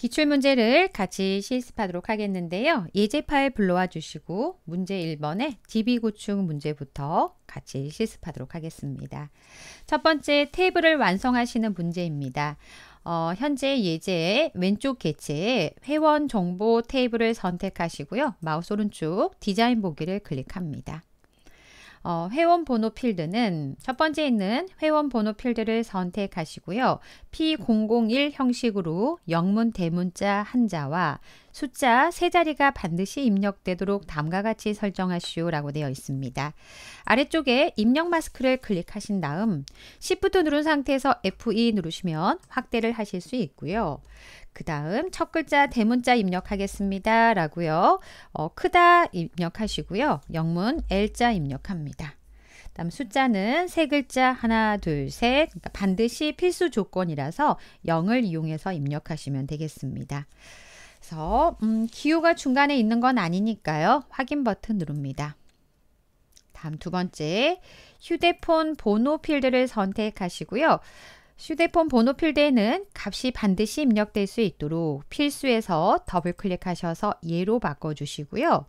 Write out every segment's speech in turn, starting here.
기출문제를 같이 실습하도록 하겠는데요. 예제 파일 불러와 주시고 문제 1번에 DB 구축 문제부터 같이 실습하도록 하겠습니다. 첫 번째 테이블을 완성하시는 문제입니다. 어, 현재 예제의 왼쪽 개체에 회원 정보 테이블을 선택하시고요. 마우스 오른쪽 디자인 보기를 클릭합니다. 어, 회원 번호 필드는 첫 번째 있는 회원 번호 필드를 선택하시고요. P001 형식으로 영문 대문자 한자와 숫자 세 자리가 반드시 입력되도록 다음과 같이 설정하시오라고 되어 있습니다. 아래쪽에 입력 마스크를 클릭하신 다음 Shift 누른 상태에서 F2 e 누르시면 확대를 하실 수 있고요. 그 다음 첫 글자 대문자 입력하겠습니다. 라고요. 어, 크다 입력하시고요. 영문 L자 입력합니다. 다음 숫자는 세 글자 하나 둘셋 그러니까 반드시 필수 조건이라서 0을 이용해서 입력하시면 되겠습니다. 그래서 음, 기호가 중간에 있는 건 아니니까요. 확인 버튼 누릅니다. 다음 두 번째 휴대폰 번호 필드를 선택하시고요. 휴대폰 번호 필드에는 값이 반드시 입력될 수 있도록 필수에서 더블 클릭하셔서 예로 바꿔주시고요.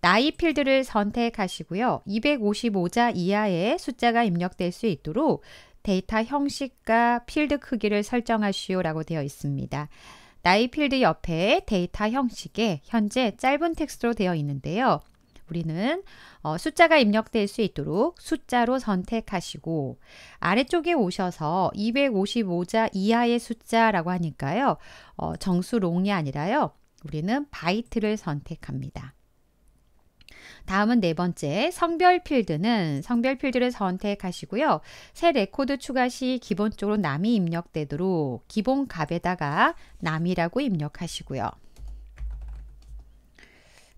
나이 필드를 선택하시고요. 255자 이하의 숫자가 입력될 수 있도록 데이터 형식과 필드 크기를 설정하시오라고 되어 있습니다. 나이 필드 옆에 데이터 형식에 현재 짧은 텍스트로 되어 있는데요. 우리는 어, 숫자가 입력될 수 있도록 숫자로 선택하시고 아래쪽에 오셔서 255자 이하의 숫자라고 하니까요. 어, 정수롱이 아니라요. 우리는 바이트를 선택합니다. 다음은 네 번째 성별 필드는 성별 필드를 선택하시고요. 새 레코드 추가 시 기본적으로 남이 입력되도록 기본 값에다가 남이라고 입력하시고요.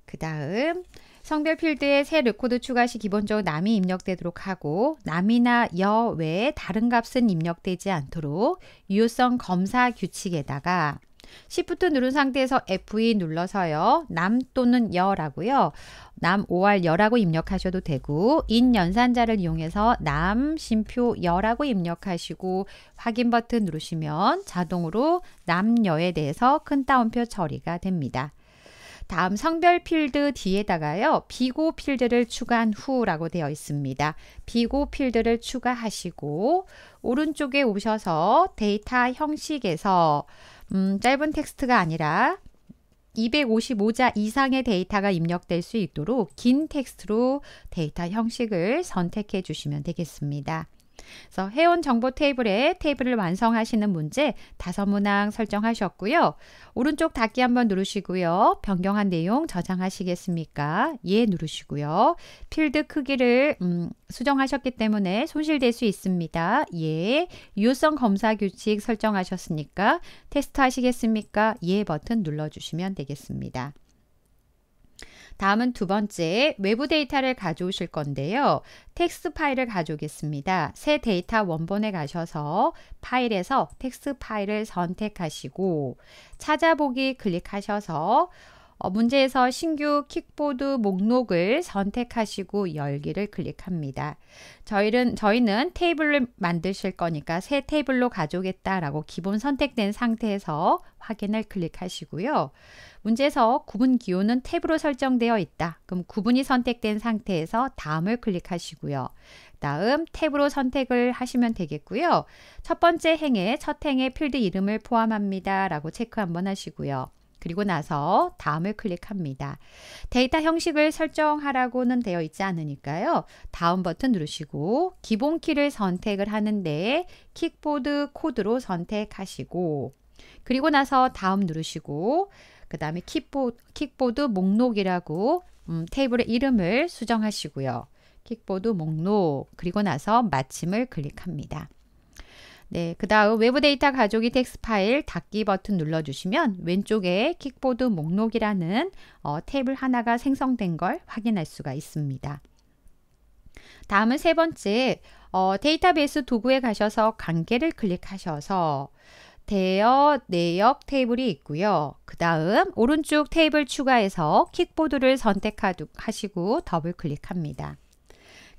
그 다음 성별 필드에 새 레코드 추가 시 기본적으로 남이 입력되도록 하고 남이나 여 외에 다른 값은 입력되지 않도록 유효성 검사 규칙에다가 시프트 누른 상태에서 F2 e 눌러서요. 남 또는 여라고요. 남5월1라고 입력하셔도 되고 인 연산자를 이용해서 남심표여라고 입력하시고 확인 버튼 누르시면 자동으로 남녀에 대해서 큰 따옴표 처리가 됩니다. 다음 성별 필드 뒤에다가요. 비고 필드를 추가한 후라고 되어 있습니다. 비고 필드를 추가하시고 오른쪽에 오셔서 데이터 형식에서 음, 짧은 텍스트가 아니라 255자 이상의 데이터가 입력될 수 있도록 긴 텍스트로 데이터 형식을 선택해 주시면 되겠습니다. 그래서 회원 정보 테이블에 테이블을 완성하시는 문제 다섯 문항 설정하셨고요. 오른쪽 닫기 한번 누르시고요. 변경한 내용 저장하시겠습니까? 예 누르시고요. 필드 크기를 음, 수정하셨기 때문에 손실될 수 있습니다. 예. 유효성 검사 규칙 설정하셨으니까 테스트 하시겠습니까? 예 버튼 눌러주시면 되겠습니다. 다음은 두 번째 외부 데이터를 가져오실 건데요. 텍스트 파일을 가져오겠습니다. 새 데이터 원본에 가셔서 파일에서 텍스트 파일을 선택하시고 찾아보기 클릭하셔서 어, 문제에서 신규 킥보드 목록을 선택하시고 열기를 클릭합니다. 저희는, 저희는 테이블을 만드실 거니까 새 테이블로 가져오겠다라고 기본 선택된 상태에서 확인을 클릭하시고요. 문제에서 구분 기호는 탭으로 설정되어 있다. 그럼 구분이 선택된 상태에서 다음을 클릭하시고요. 다음 탭으로 선택을 하시면 되겠고요. 첫 번째 행에 첫행에 필드 이름을 포함합니다. 라고 체크 한번 하시고요. 그리고 나서 다음을 클릭합니다. 데이터 형식을 설정하라고는 되어 있지 않으니까요. 다음 버튼 누르시고 기본 키를 선택을 하는데 킥보드 코드로 선택하시고 그리고 나서 다음 누르시고 그 다음에 킥보드, 킥보드 목록이라고 음, 테이블의 이름을 수정하시고요. 킥보드 목록 그리고 나서 마침을 클릭합니다. 네, 그 다음 외부 데이터 가족이 텍스 파일 닫기 버튼 눌러주시면 왼쪽에 킥보드 목록이라는 어, 탭을 하나가 생성된 걸 확인할 수가 있습니다. 다음은 세 번째, 어, 데이터베이스 도구에 가셔서 관계를 클릭하셔서 대역, 내역 테이블이 있고요. 그 다음 오른쪽 테이블 추가해서 킥보드를 선택하시고 더블 클릭합니다.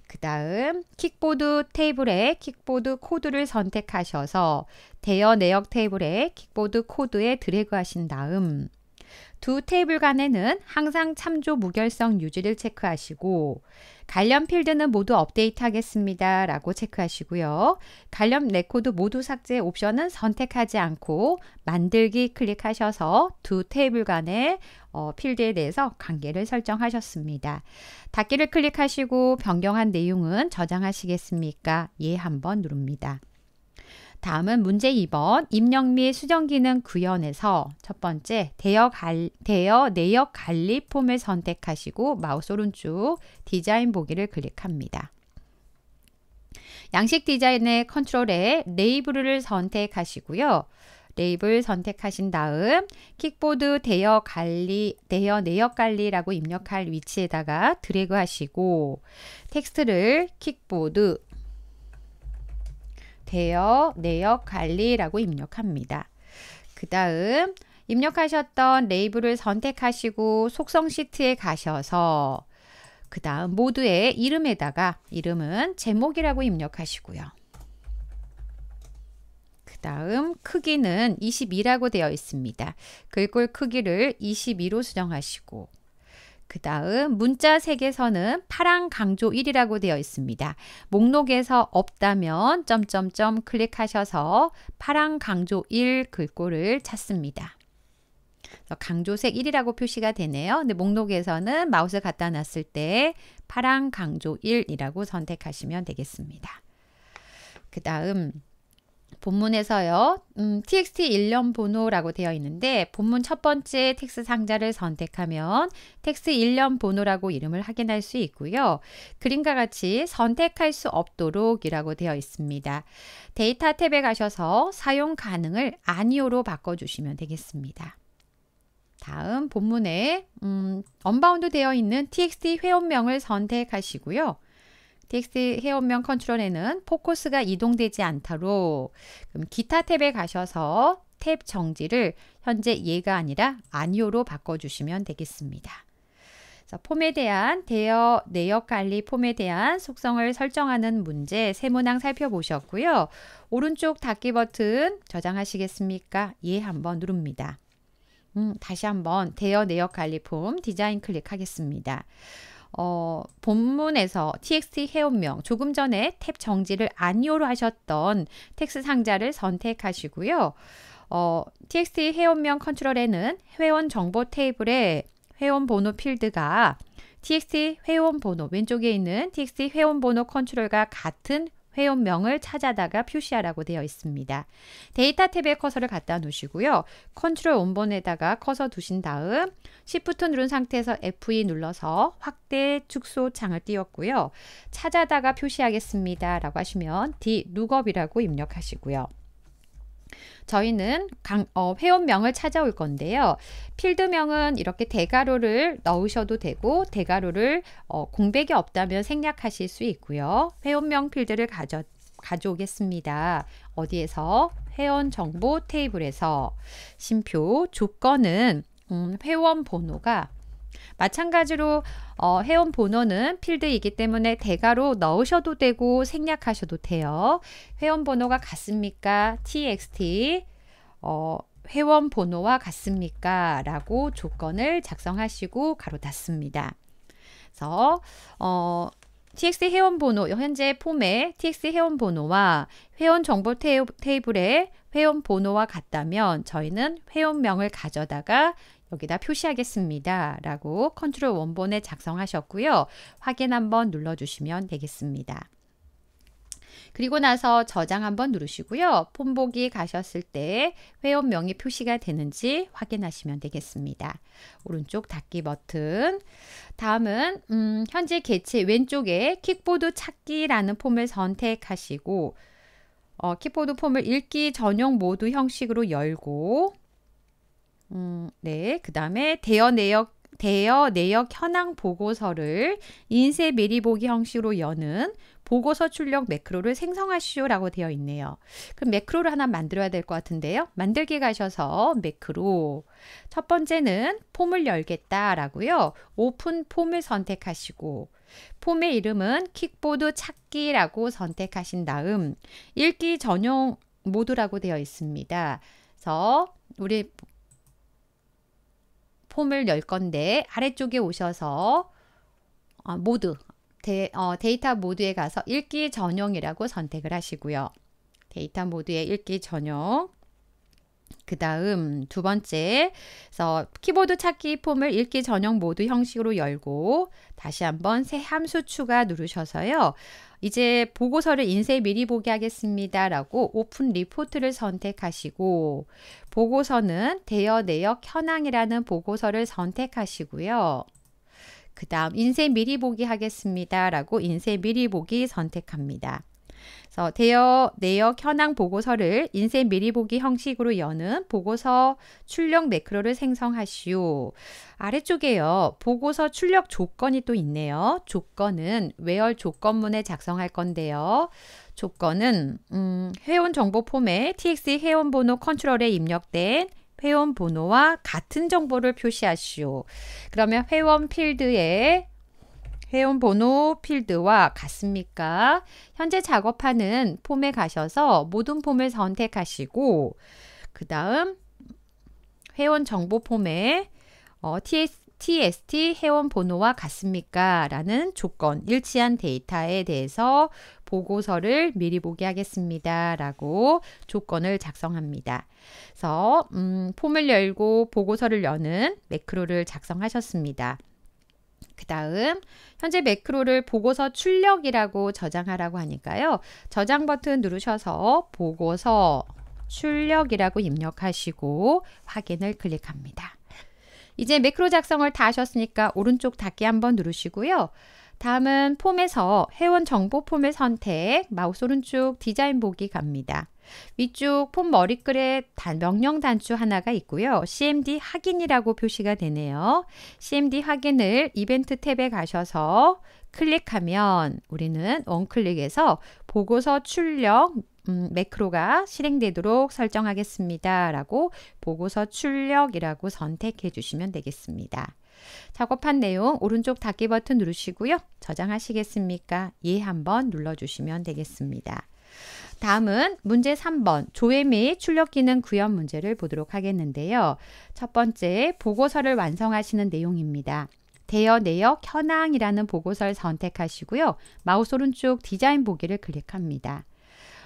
그 다음 킥보드 테이블에 킥보드 코드를 선택하셔서 대여 내역 테이블에 킥보드 코드에 드래그 하신 다음 두 테이블 간에는 항상 참조 무결성 유지를 체크하시고 관련 필드는 모두 업데이트 하겠습니다. 라고 체크하시고요. 관련 레코드 모두 삭제 옵션은 선택하지 않고 만들기 클릭하셔서 두 테이블 간의 어, 필드에 대해서 관계를 설정하셨습니다. 닫기를 클릭하시고 변경한 내용은 저장하시겠습니까? 예 한번 누릅니다. 다음은 문제 2번 입력 및 수정 기능 구현에서 첫 번째 대여, 갈, 대여 내역 관리 폼을 선택하시고 마우스 오른쪽 디자인 보기를 클릭합니다. 양식 디자인의 컨트롤에 레이블을 선택하시고요. 레이블 선택하신 다음 킥보드 대여 관리, 대여 내역 관리라고 입력할 위치에다가 드래그 하시고 텍스트를 킥보드 대역, 내역, 관리라고 입력합니다. 그 다음 입력하셨던 레이블을 선택하시고 속성 시트에 가셔서 그 다음 모두의 이름에다가 이름은 제목이라고 입력하시고요. 그 다음 크기는 22라고 되어 있습니다. 글꼴 크기를 22로 수정하시고 그 다음 문자 색에서는 파랑 강조 1이라고 되어 있습니다. 목록에서 없다면 점점점 클릭하셔서 파랑 강조 1 글꼴을 찾습니다. 강조색 1이라고 표시가 되네요. 근데 목록에서는 마우스 갖다 놨을 때 파랑 강조 1이라고 선택하시면 되겠습니다. 그 다음 본문에서요. 음, txt 일련 번호라고 되어 있는데 본문 첫 번째 텍스 상자를 선택하면 텍스 일련 번호라고 이름을 확인할 수 있고요. 그림과 같이 선택할 수 없도록이라고 되어 있습니다. 데이터 탭에 가셔서 사용 가능을 아니오로 바꿔주시면 되겠습니다. 다음 본문에 음, 언바운드 되어 있는 txt 회원명을 선택하시고요. DX 회원면 컨트롤에는 포커스가 이동되지 않도록 그럼 기타 탭에 가셔서 탭 정지를 현재 예가 아니라 아니오로 바꿔주시면 되겠습니다. 자, 폼에 대한 대여 내역 관리 폼에 대한 속성을 설정하는 문제 세 문항 살펴보셨고요. 오른쪽 닫기 버튼 저장하시겠습니까? 예 한번 누릅니다. 음, 다시 한번 대여 내역 관리 폼 디자인 클릭하겠습니다. 어, 본문에서 txt 회원명 조금 전에 탭 정지를 안요로 하셨던 텍스 상자를 선택하시고요. 어, txt 회원명 컨트롤에는 회원 정보 테이블에 회원 번호 필드가 txt 회원 번호 왼쪽에 있는 txt 회원 번호 컨트롤과 같은 회원명을 찾아다가 표시하라고 되어 있습니다. 데이터 탭에 커서를 갖다 놓으시고요. 컨트롤 원본에다가 커서 두신 다음 시프트 누른 상태에서 F2 e 눌러서 확대 축소 창을 띄웠고요. 찾아다가 표시하겠습니다. 라고 하시면 D 룩업이라고 입력하시고요. 저희는 강, 어, 회원명을 찾아올 건데요. 필드명은 이렇게 대괄호를 넣으셔도 되고 대괄호를 어, 공백이 없다면 생략하실 수 있고요. 회원명 필드를 가져, 가져오겠습니다. 어디에서? 회원 정보 테이블에서 심표 조건은 음, 회원 번호가 마찬가지로 어, 회원 번호는 필드이기 때문에 대가로 넣으셔도 되고 생략하셔도 돼요. 회원 번호가 같습니까? txt 어, 회원 번호와 같습니까? 라고 조건을 작성하시고 가로 닫습니다. 그래서 어, TX 회원 번호 현재 폼에 TX 회원 번호와 회원 정보 테이블에 회원 번호와 같다면 저희는 회원명을 가져다가 여기다 표시하겠습니다. 라고 컨트롤 원본에 작성하셨고요. 확인 한번 눌러주시면 되겠습니다. 그리고 나서 저장 한번 누르시고요. 폰보기 가셨을 때 회원명이 표시가 되는지 확인하시면 되겠습니다. 오른쪽 닫기 버튼 다음은 음, 현재 개체 왼쪽에 킥보드 찾기라는 폼을 선택하시고 어, 킥보드 폼을 읽기 전용 모두 형식으로 열고 음, 네. 그 다음에 대여 내역 대여 내역 현황 보고서를 인쇄 미리 보기 형식으로 여는 보고서 출력 매크로를 생성하시오라고 되어 있네요. 그럼 매크로를 하나 만들어야 될 것 같은데요. 만들기 가셔서 매크로 첫 번째는 폼을 열겠다라고요. 오픈 폼을 선택하시고 폼의 이름은 킥보드 찾기라고 선택하신 다음 읽기 전용 모드라고 되어 있습니다. 그래서 우리 폼을 열 건데 아래쪽에 오셔서 어, 모드 데, 어, 데이터 모드에 가서 읽기 전용이라고 선택을 하시고요. 데이터 모드에 읽기 전용 그 다음 두 번째, 그래서 키보드 찾기 폼을 읽기 전용 모드 형식으로 열고 다시 한번 새 함수 추가 누르셔서요. 이제 보고서를 인쇄 미리 보기 하겠습니다. 라고 오픈 리포트를 선택하시고 보고서는 대여 내역 현황이라는 보고서를 선택하시고요. 그 다음 인쇄 미리 보기 하겠습니다. 라고 인쇄 미리 보기 선택합니다. 그래서 대여 내역 현황 보고서를 인쇄 미리 보기 형식으로 여는 보고서 출력 매크로를 생성하시오. 아래쪽에요. 보고서 출력 조건이 또 있네요. 조건은 외열 조건문에 작성할 건데요. 조건은 음, 회원 정보 폼에 TX 회원 번호 컨트롤에 입력된 회원 번호와 같은 정보를 표시하시오. 그러면 회원 필드에 회원 번호 필드와 같습니까? 현재 작업하는 폼에 가셔서 모든 폼을 선택하시고 그 다음 회원 정보 폼에 어, TS, TST 회원 번호와 같습니까? 라는 조건, 일치한 데이터에 대해서 보고서를 미리 보게 하겠습니다. 라고 조건을 작성합니다. 그래서 음, 폼을 열고 보고서를 여는 매크로를 작성하셨습니다. 그 다음 현재 매크로를 보고서 출력이라고 저장하라고 하니까요. 저장 버튼 누르셔서 보고서 출력이라고 입력하시고 확인을 클릭합니다. 이제 매크로 작성을 다 하셨으니까 오른쪽 닫기 한번 누르시고요. 다음은 폼에서 회원 정보 폼의 선택, 마우스 오른쪽 디자인 보기 갑니다. 위쪽 폰 머리글에 단, 명령 단추 하나가 있고요. CMD 확인이라고 표시가 되네요. CMD 확인을 이벤트 탭에 가셔서 클릭하면 우리는 원클릭에서 보고서 출력 음, 매크로가 실행되도록 설정하겠습니다. 라고 보고서 출력이라고 선택해 주시면 되겠습니다. 작업한 내용 오른쪽 닫기 버튼 누르시고요. 저장하시겠습니까? 예 한번 눌러주시면 되겠습니다. 다음은 문제 3번 조회 및 출력 기능 구현 문제를 보도록 하겠는데요. 첫 번째 보고서를 완성하시는 내용입니다. 대여 내역 현황이라는 보고서를 선택하시고요. 마우스 오른쪽 디자인 보기를 클릭합니다.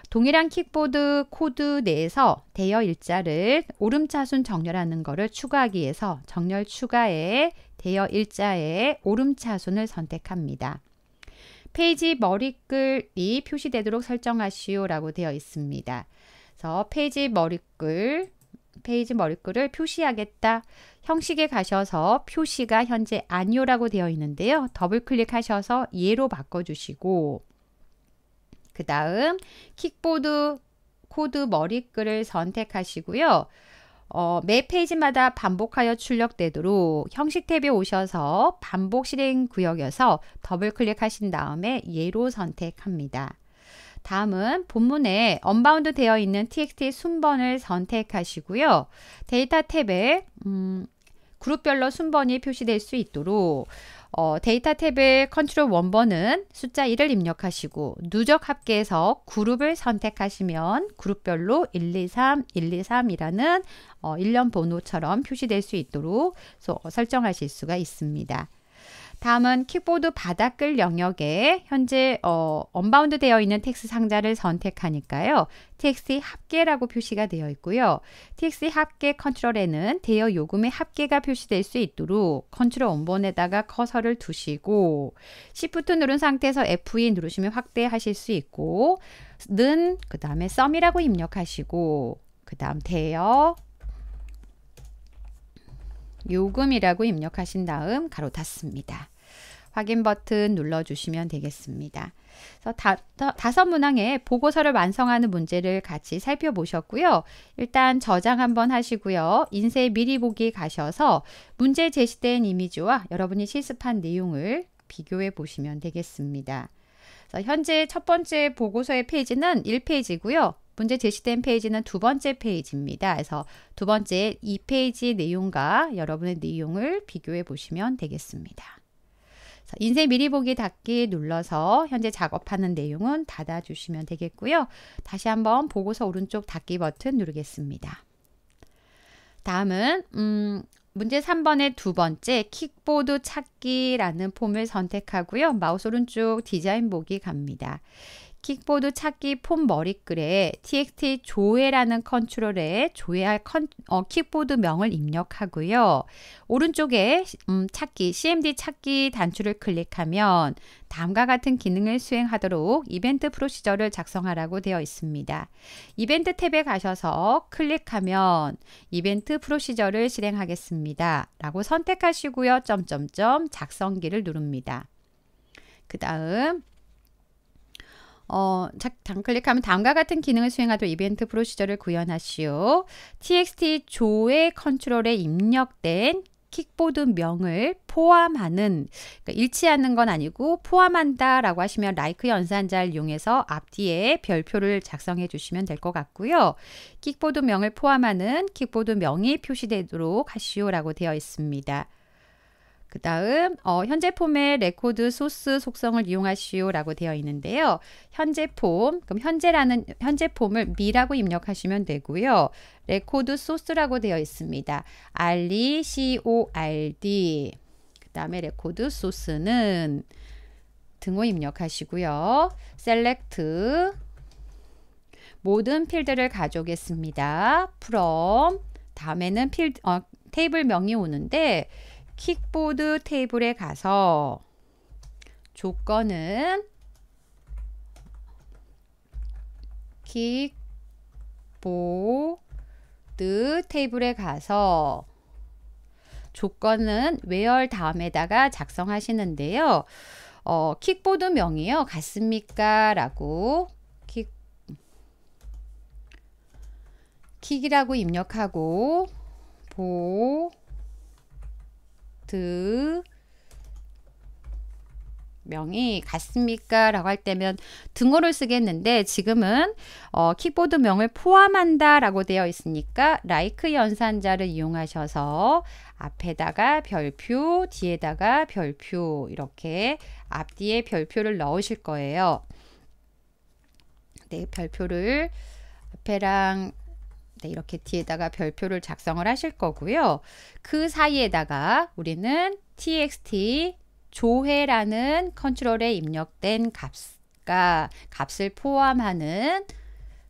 동일한 킥보드 코드 내에서 대여 일자를 오름차순 정렬하는 것을 추가하기 위해서 정렬 추가에 대여 일자의 오름차순을 선택합니다. 페이지 머리글이 표시되도록 설정하시오라고 되어 있습니다. 그래서 페이지 머리글 페이지 머리글을 표시하겠다. 형식에 가셔서 표시가 현재 아니오라고 되어 있는데요. 더블 클릭하셔서 예로 바꿔주시고 그 다음 킥보드 코드 머리글을 선택하시고요. 어, 매 페이지마다 반복하여 출력되도록 형식 탭에 오셔서 반복 실행 구역에서 더블 클릭하신 다음에 예로 선택합니다. 다음은 본문에 언바운드 되어 있는 txt 순번을 선택하시고요. 데이터 탭에 음, 그룹별로 순번이 표시될 수 있도록 어, 데이터 탭의 컨트롤 원번은 숫자 1을 입력하시고 누적 합계에서 그룹을 선택하시면 그룹별로 1, 2, 3, 1, 2, 3이라는 어, 일련 번호처럼 표시될 수 있도록 소, 설정하실 수가 있습니다. 다음은 킥보드 바닥글 영역에 현재 어, 언바운드 되어 있는 텍스 상자를 선택하니까요. txt 합계라고 표시가 되어 있고요. txt 합계 컨트롤에는 대여 요금의 합계가 표시될 수 있도록 컨트롤 원본에다가 커서를 두시고 Shift 누른 상태에서 F2 e 누르시면 확대하실 수 있고 는 그 다음에 썸이라고 입력하시고 그 다음 대여 요금이라고 입력하신 다음 가로 닫습니다. 확인 버튼 눌러주시면 되겠습니다. 그래서 다, 다섯 문항의 보고서를 완성하는 문제를 같이 살펴보셨고요. 일단 저장 한번 하시고요. 인쇄 미리 보기 가셔서 문제 제시된 이미지와 여러분이 실습한 내용을 비교해 보시면 되겠습니다. 현재 첫 번째 보고서의 페이지는 1페이지고요. 문제 제시된 페이지는 두 번째 페이지입니다. 그래서 두 번째 2페이지 내용과 여러분의 내용을 비교해 보시면 되겠습니다. 인쇄 미리 보기 닫기 눌러서 현재 작업하는 내용은 닫아주시면 되겠고요. 다시 한번 보고서 오른쪽 닫기 버튼 누르겠습니다. 다음은 음, 문제 3번의 두 번째 킥보드 찾기라는 폼을 선택하고요. 마우스 오른쪽 디자인 보기 갑니다. 킥보드 찾기 폼 머리글에 txt 조회라는 컨트롤에 조회할 컨, 어, 킥보드 명을 입력하고요. 오른쪽에 음, 찾기 cmd 찾기 단추를 클릭하면 다음과 같은 기능을 수행하도록 이벤트 프로시저를 작성하라고 되어 있습니다. 이벤트 탭에 가셔서 클릭하면 이벤트 프로시저를 실행하겠습니다. 라고 선택하시고요. 점점점 작성기를 누릅니다. 그 다음 어, 장 클릭하면 다음과 같은 기능을 수행하도록 이벤트 프로시저를 구현하시오. txt 조의 컨트롤에 입력된 킥보드 명을 포함하는 그러니까 일치하는 건 아니고 포함한다라고 하시면 라이크 연산자를 이용해서 앞뒤에 별표를 작성해 주시면 될 것 같고요. 킥보드 명을 포함하는 킥보드 명이 표시되도록 하시오라고 되어 있습니다. 그 다음 어, 현재 폼의 레코드 소스 속성을 이용하시오라고 되어 있는데요. 현재 폼, 그럼 현재라는 현재 폼을 미라고 입력하시면 되고요. 레코드 소스라고 되어 있습니다. 알리 C O R D. 그 다음에 레코드 소스는 등호 입력하시고요. 셀렉트 모든 필드를 가져오겠습니다. from 다음에는 필드 어, 테이블명이 오는데 킥보드 테이블에 가서 조건은 킥보드 테이블에 가서 조건은 웨얼 다음에다가 작성하시는데요. 어, 킥보드 명이요. 같습니까? 라고 킥 킥이라고 입력하고 보 아파트 명이 같습니까? 라고 할 때면 등호를 쓰겠는데 지금은 어, 킥보드 명을 포함한다 라고 되어 있으니까 라이크 연산자를 이용하셔서 앞에다가 별표 뒤에다가 별표 이렇게 앞뒤에 별표를 넣으실 거예요. 네, 별표를 앞에랑 네, 이렇게 뒤에다가 별표를 작성을 하실 거고요. 그 사이에다가 우리는 txt 조회라는 컨트롤에 입력된 값과 값을 포함하는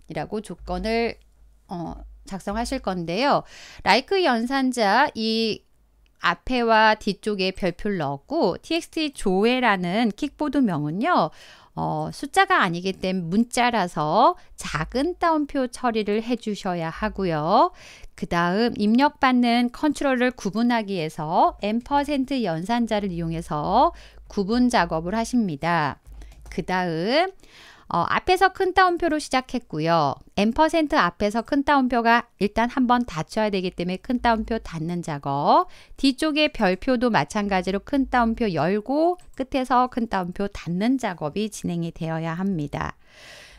이라고 조건을 어, 작성하실 건데요. 라이크 연산자 이 앞에와 뒤쪽에 별표를 넣고 txt 조회라는 킥보드 명은요. 어, 숫자가 아니기 때문에 문자라서 작은 따옴표 처리를 해주셔야 하고요. 그 다음 입력받는 컨트롤을 구분하기 위해서 M% 연산자를 이용해서 구분 작업을 하십니다. 그 다음 어, 앞에서 큰 따옴표로 시작했고요. n% 앞에서 큰 따옴표가 일단 한번 닫혀야 되기 때문에 큰 따옴표 닫는 작업. 뒤쪽에 별표도 마찬가지로 큰 따옴표 열고 끝에서 큰 따옴표 닫는 작업이 진행이 되어야 합니다.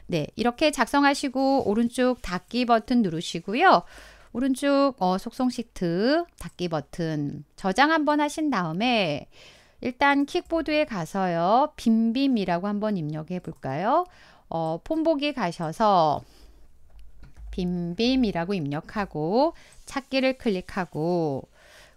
네, 이렇게 작성하시고 오른쪽 닫기 버튼 누르시고요. 오른쪽 어, 속성 시트 닫기 버튼 저장 한번 하신 다음에 일단 킥보드에 가서요. 빔빔이라고 한번 입력해 볼까요? 어, 폼보기 가셔서 빔빔이라고 입력하고 찾기를 클릭하고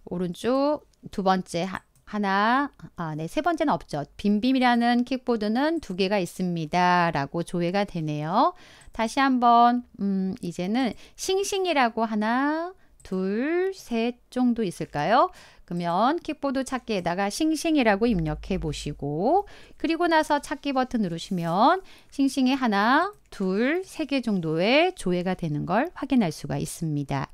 오른쪽 두 번째 하나, 아, 네, 세 번째는 없죠. 빔빔이라는 킥보드는 두 개가 있습니다. 라고 조회가 되네요. 다시 한번, 음, 이제는 싱싱이라고 하나, 둘, 셋 정도 있을까요? 그러면 킥보드 찾기에다가 싱싱이라고 입력해 보시고 그리고 나서 찾기 버튼 누르시면 싱싱이 하나, 둘, 세 개 정도의 조회가 되는 걸 확인할 수가 있습니다.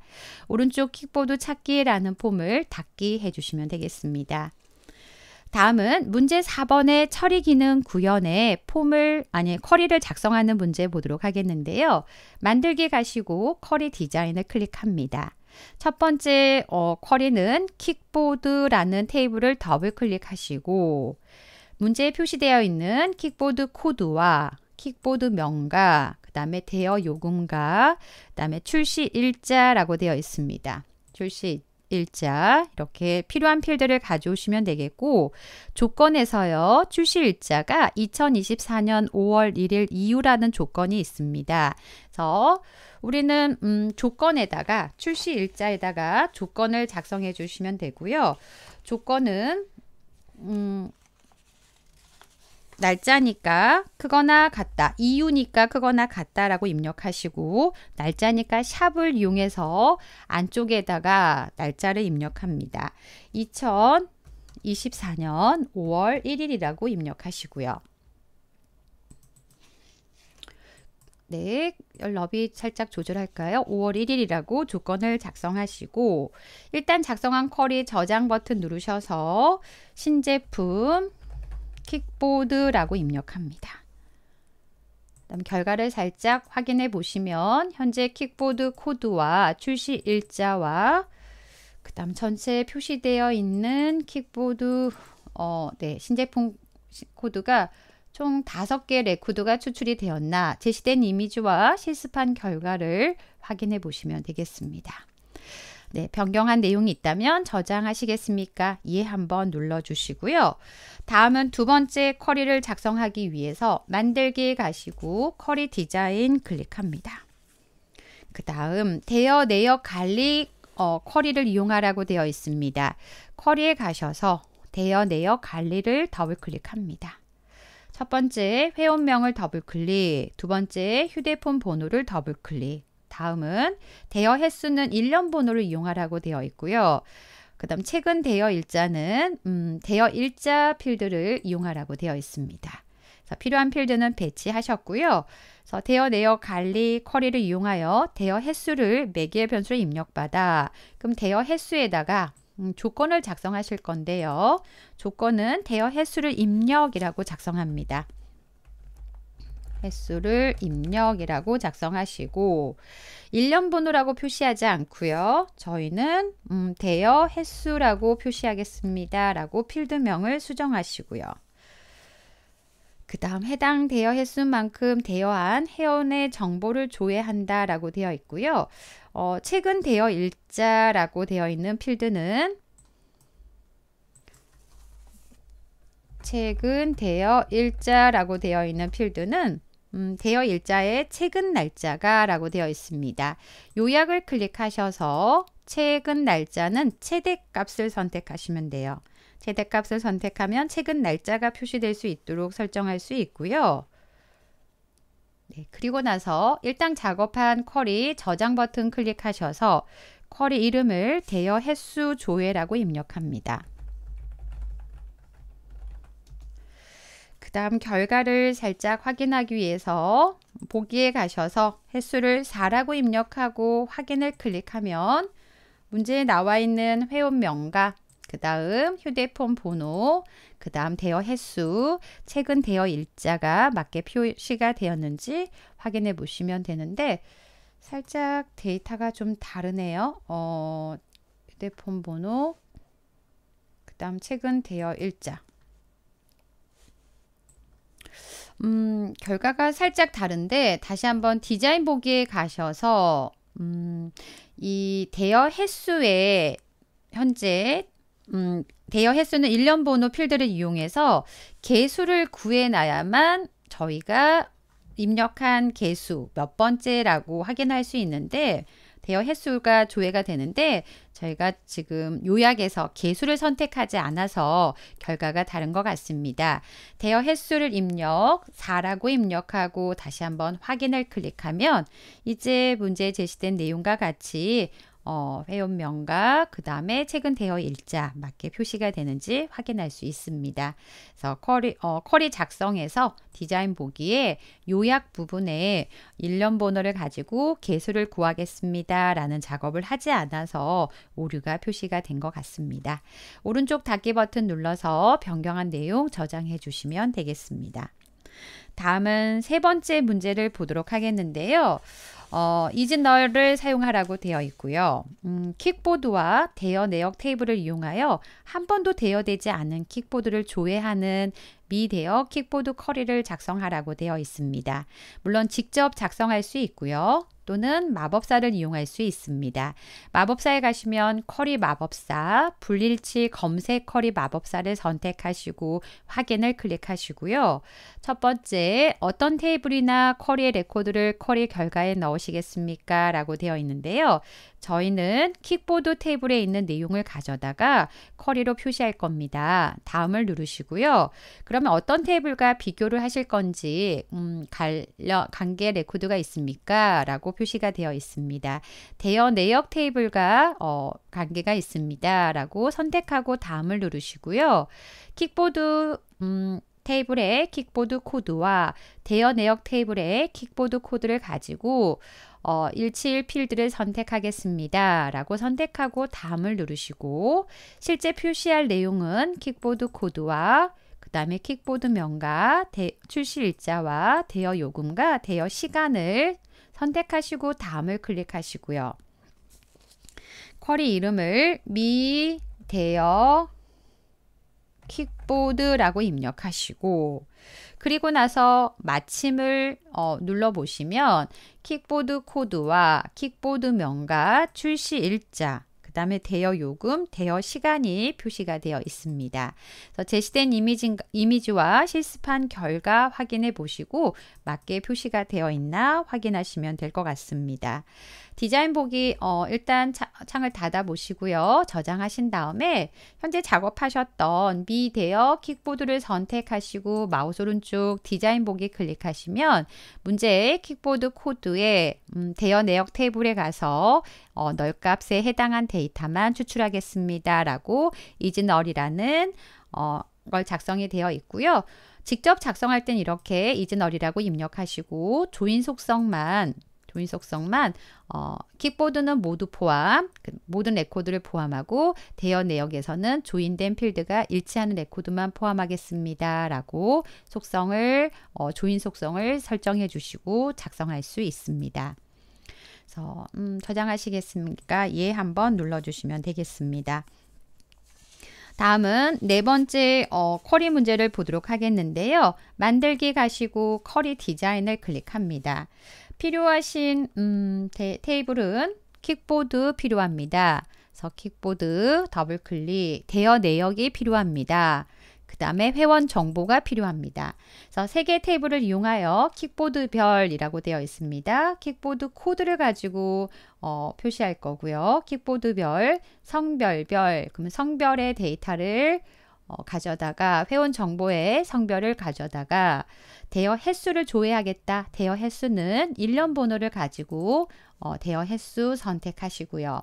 오른쪽 킥보드 찾기라는 폼을 닫기 해주시면 되겠습니다. 다음은 문제 4번의 처리 기능 구현에 폼을 아니 커리를 작성하는 문제 보도록 하겠는데요. 만들기 가시고 커리 디자인을 클릭합니다. 첫 번째 어, 쿼리는 킥보드라는 테이블을 더블 클릭하시고 문제에 표시되어 있는 킥보드 코드와 킥보드 명가, 그 다음에 대여 요금과그 다음에 출시 일자라고 되어 있습니다. 출시 일자 이렇게 필요한 필드를 가져오시면 되겠고 조건에서요 출시 일자가 2024년 5월 1일 이후라는 조건이 있습니다. 그래서 우리는 음, 조건에다가 출시 일자에다가 조건을 작성해 주시면 되고요. 조건은 음, 날짜니까 크거나 같다, 이유니까 크거나 같다라고 입력하시고 날짜니까 샵을 이용해서 안쪽에다가 날짜를 입력합니다. 2024년 5월 1일이라고 입력하시고요. 네, 러비 살짝 조절할까요? 5월 1일이라고 조건을 작성하시고 일단 작성한 쿼리 저장 버튼 누르셔서 신제품 킥보드라고 입력합니다. 그럼 결과를 살짝 확인해 보시면 현재 킥보드 코드와 출시 일자와 그 다음 전체 표시되어 있는 킥보드 어, 네, 신제품 코드가 총5개 레코드가 추출이 되었나 제시된 이미지와 실습한 결과를 확인해 보시면 되겠습니다. 네, 변경한 내용이 있다면 저장하시겠습니까? 예 한번 눌러주시고요. 다음은 두 번째 쿼리를 작성하기 위해서 만들기 가시고 쿼리 디자인 클릭합니다. 그 다음 대여 내역 관리 어, 쿼리를 이용하라고 되어 있습니다. 쿼리에 가셔서 대여 내역 관리를 더블 클릭합니다. 첫 번째 회원명을 더블클릭, 두 번째 휴대폰 번호를 더블클릭, 다음은 대여 횟수는 1년 번호를 이용하라고 되어 있고요. 그 다음 최근 대여 일자는 음, 대여 일자 필드를 이용하라고 되어 있습니다. 그래서 필요한 필드는 배치하셨고요. 그래서 대여 내역 관리 쿼리를 이용하여 대여 횟수를 매개 변수로 입력받아 그럼 대여 횟수에다가 음, 조건을 작성하실 건데요. 조건은 대여 횟수를 입력이라고 작성합니다. 횟수를 입력이라고 작성하시고 1년 번호라고 표시하지 않고요. 저희는 음, 대여 횟수라고 표시하겠습니다. 라고 필드명을 수정하시고요. 그 다음 해당 대여 횟수만큼 대여한 회원의 정보를 조회한다라고 되어 있고요. 어, 최근 대여 일자라고 되어 있는 필드는 최근 대여 일자라고 되어 있는 필드는 음, 대여 일자의 최근 날짜가 라고 되어 있습니다. 요약을 클릭하셔서 최근 날짜는 최대값을 선택하시면 돼요. 최대값을 선택하면 최근 날짜가 표시될 수 있도록 설정할 수 있고요. 네, 그리고 나서 일단 작업한 쿼리 저장 버튼 클릭하셔서 쿼리 이름을 대여 횟수 조회라고 입력합니다. 그 다음 결과를 살짝 확인하기 위해서 보기에 가셔서 횟수를 4라고 입력하고 확인을 클릭하면 문제에 나와 있는 회원명과 그 다음 휴대폰 번호, 그 다음 대여 횟수, 최근 대여 일자가 맞게 표시가 되었는지 확인해 보시면 되는데 살짝 데이터가 좀 다르네요. 어, 휴대폰 번호, 그 다음 최근 대여 일자. 음, 결과가 살짝 다른데 다시 한번 디자인 보기에 가셔서 음, 이 대여 횟수에 현재 음, 대여 횟수는 일련 번호 필드를 이용해서 개수를 구해놔야만 저희가 입력한 개수 몇 번째라고 확인할 수 있는데 대여 횟수가 조회가 되는데 저희가 지금 요약에서 개수를 선택하지 않아서 결과가 다른 것 같습니다. 대여 횟수를 입력 4라고 입력하고 다시 한번 확인을 클릭하면 이제 문제에 제시된 내용과 같이 어, 회원명과 그 다음에 최근 대여 일자 맞게 표시가 되는지 확인할 수 있습니다. 그래서 쿼리, 어, 쿼리 작성에서 디자인 보기에 요약 부분에 일련 번호를 가지고 개수를 구하겠습니다. 라는 작업을 하지 않아서 오류가 표시가 된 것 같습니다. 오른쪽 닫기 버튼 눌러서 변경한 내용 저장해 주시면 되겠습니다. 다음은 세 번째 문제를 보도록 하겠는데요. 어, 이진널을 사용하라고 되어 있고요. 음, 킥보드와 대여 내역 테이블을 이용하여 한 번도 대여되지 않은 킥보드를 조회하는 미대여 킥보드 커리를 작성하라고 되어 있습니다. 물론 직접 작성할 수 있고요. 또는 마법사를 이용할 수 있습니다. 마법사에 가시면 커리 마법사, 불일치 검색 커리 마법사를 선택하시고 확인을 클릭하시고요. 첫 번째, 어떤 테이블이나 커리의 레코드를 커리 결과에 넣으시겠습니까? 라고 되어 있는데요. 저희는 킥보드 테이블에 있는 내용을 가져다가 커리로 표시할 겁니다. 다음을 누르시고요. 그러면 어떤 테이블과 비교를 하실 건지 음, 관련, 관계 레코드가 있습니까? 라고 표시가 되어 있습니다. 대여 내역 테이블과 어, 관계가 있습니다. 라고 선택하고 다음을 누르시고요. 킥보드 음, 테이블의 킥보드 코드와 대여 내역 테이블의 킥보드 코드를 가지고 어, 171 필드를 선택하겠습니다. 라고 선택하고 다음을 누르시고 실제 표시할 내용은 킥보드 코드와 그 다음에 킥보드 명과 대, 출시 일자와 대여 요금과 대여 시간을 선택하시고 다음을 클릭하시고요. 쿼리 이름을 미 대여 킥보드라고 입력하시고 그리고 나서 마침을 어, 눌러보시면 킥보드 코드와 킥보드 명과 출시 일자 그 다음에 대여 요금, 대여 시간이 표시가 되어 있습니다. 그래서 제시된 이미지, 이미지와 실습한 결과 확인해 보시고 맞게 표시가 되어 있나 확인하시면 될 것 같습니다. 디자인 보기 어, 일단 차, 창을 닫아 보시고요. 저장하신 다음에 현재 작업하셨던 미 대역 킥보드를 선택하시고 마우스 오른쪽 디자인 보기 클릭하시면 문제의 킥보드 코드에 음, 대여 내역 테이블에 가서 어, 널값에 해당한 데이터만 추출하겠습니다. 라고 이즈널이라는 어, 걸 작성이 되어 있고요. 직접 작성할 땐 이렇게 이즈널이라고 입력하시고 조인 속성만 조인속성만 어, 킥보드는 모두 포함, 그 모든 레코드를 포함하고 대여 내역에서는 조인된 필드가 일치하는 레코드만 포함하겠습니다. 라고 속성을 어, 조인 속성을 설정해 주시고 작성할 수 있습니다. 그래서 음, 저장하시겠습니까? 예 한번 눌러주시면 되겠습니다. 다음은 네 번째 어, 쿼리 문제를 보도록 하겠는데요. 만들기 가시고 쿼리 디자인을 클릭합니다. 필요하신 음, 테, 테이블은 킥보드 필요합니다. 그래서 킥보드 더블 클릭 대여 내역이 필요합니다. 그 다음에 회원 정보가 필요합니다. 그래서 세개 테이블을 이용하여 킥보드별이라고 되어 있습니다. 킥보드 코드를 가지고 어, 표시할 거고요. 킥보드별, 성별별, 그러면 성별의 데이터를 어, 가져다가 회원 정보에 성별을 가져다가 대여 횟수를 조회하겠다. 대여 횟수는 일련 번호를 가지고 어, 대여 횟수 선택하시고요.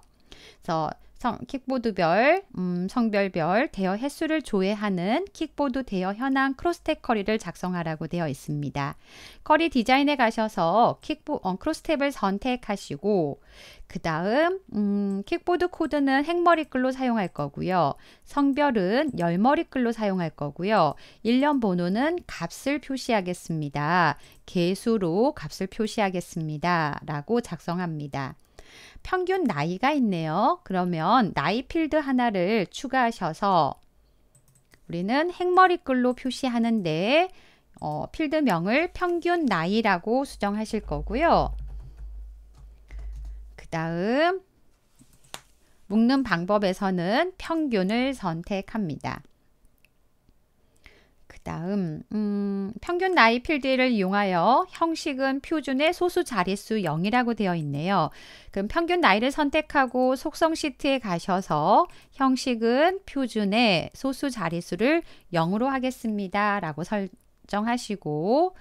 그래서 성, 킥보드별, 음, 성별별 대여 횟수를 조회하는 킥보드 대여 현황 크로스탭 커리를 작성하라고 되어 있습니다. 커리 디자인에 가셔서 킥보, 어, 크로스탭을 선택하시고 그 다음 음, 킥보드 코드는 행머리글로 사용할 거고요. 성별은 열머리글로 사용할 거고요. 일련 번호는 값을 표시하겠습니다. 개수로 값을 표시하겠습니다. 라고 작성합니다. 평균 나이가 있네요. 그러면 나이 필드 하나를 추가하셔서 우리는 행머리글로 표시하는데 어, 필드명을 평균 나이라고 수정하실 거고요. 그 다음 묶는 방법에서는 평균을 선택합니다. 그 다음 음, 평균 나이 필드를 이용하여 형식은 표준의 소수 자릿수 0이라고 되어 있네요. 그럼 평균 나이를 선택하고 속성 시트에 가셔서 형식은 표준의 소수 자릿수를 0으로 하겠습니다. 라고 설정하시고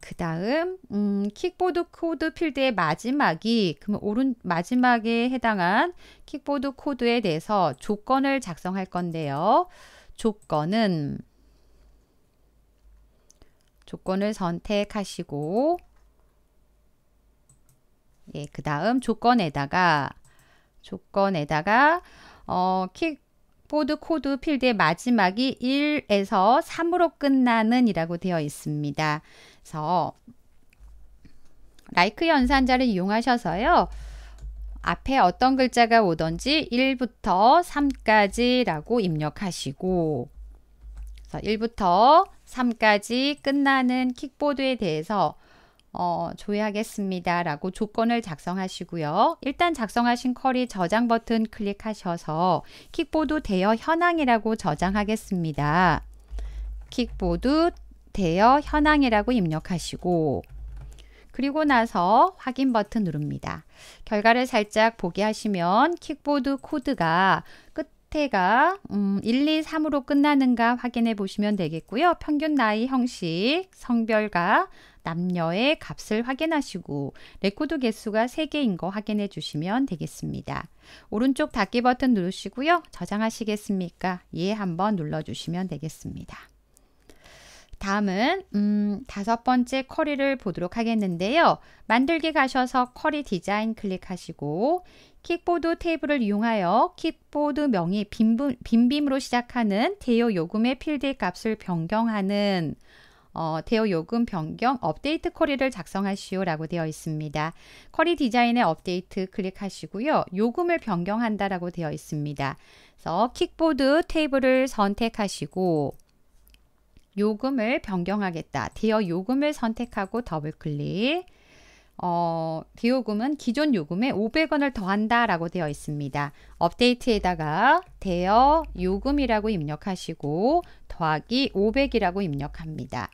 그 다음 음, 킥보드 코드 필드의 마지막이 그러 오른 마지막에 해당한 킥보드 코드에 대해서 조건을 작성할 건데요. 조건은 조건을 선택하시고 예, 그 다음 조건에다가 조건에다가 어, 킥보드 코드 필드의 마지막이 1에서 3으로 끝나는 이라고 되어 있습니다. 그래서 라이크 연산자를 이용하셔서요. 앞에 어떤 글자가 오던지 1부터 3까지라고 입력하시고 그래서 1부터 3까지 끝나는 킥보드에 대해서 어, 조회하겠습니다. 라고 조건을 작성하시고요. 일단 작성하신 커리 저장 버튼 클릭하셔서 킥보드 대여 현황이라고 저장하겠습니다. 킥보드 대여 현황이라고 입력하시고 그리고 나서 확인 버튼 누릅니다. 결과를 살짝 보게 하시면 킥보드 코드가 끝 형태가 음, 1, 2, 3으로 끝나는가 확인해 보시면 되겠고요. 평균 나이 형식, 성별과 남녀의 값을 확인하시고 레코드 개수가 3개인 거 확인해 주시면 되겠습니다. 오른쪽 닫기 버튼 누르시고요. 저장하시겠습니까? 예 한번 눌러주시면 되겠습니다. 다음은 음, 다섯 번째 커리를 보도록 하겠는데요. 만들기 가셔서 커리 디자인 클릭하시고 킥보드 테이블을 이용하여 킥보드 명이 빔빔 으로 시작하는 대여 요금의 필드 값을 변경하는 어, 대여 요금 변경 업데이트 커리를 작성하시오 라고 되어 있습니다. 커리 디자인의 업데이트 클릭하시고요. 요금을 변경한다 라고 되어 있습니다. 그래서 킥보드 테이블을 선택하시고 요금을 변경하겠다. 대여 요금을 선택하고 더블 클릭. 어, 대요금은 기존 요금에 500원을 더한다 라고 되어 있습니다. 업데이트에다가 대여 요금이라고 입력하시고 더하기 500이라고 입력합니다.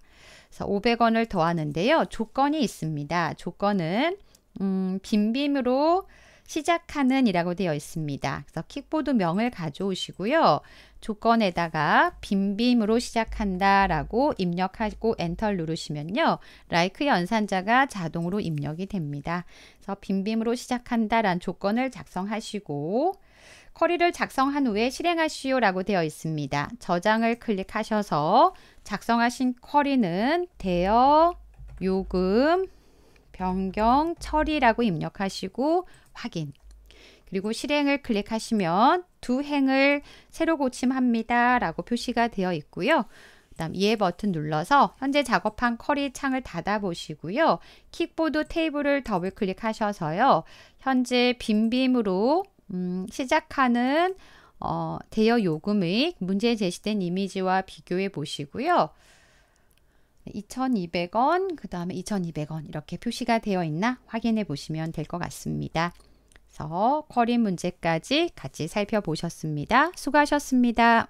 그래서 500원을 더하는데요. 조건이 있습니다. 조건은 음, 빈빔으로 시작하는 이라고 되어 있습니다. 그래서 킥보드 명을 가져오시고요. 조건에다가 빔빔으로 시작한다 라고 입력하고 엔터를 누르시면요. 라이크 연산자가 자동으로 입력이 됩니다. 그래서 빈빔으로 시작한다 라는 조건을 작성하시고 커리를 작성한 후에 실행하시오 라고 되어 있습니다. 저장을 클릭하셔서 작성하신 커리는 대여 요금 변경 처리라고 입력하시고 확인. 그리고 실행을 클릭하시면 두 행을 새로 고침합니다. 라고 표시가 되어 있고요. 그다음 이해 버튼 눌러서 현재 작업한 커리 창을 닫아 보시고요. 킥보드 테이블을 더블 클릭하셔서요. 현재 빔빔으로 음, 시작하는 어, 대여 요금의 문제 제시된 이미지와 비교해 보시고요. 2,200원, 그 다음에 2,200원 이렇게 표시가 되어 있나 확인해 보시면 될 것 같습니다. 그래서 쿼리 문제까지 같이 살펴보셨습니다. 수고하셨습니다.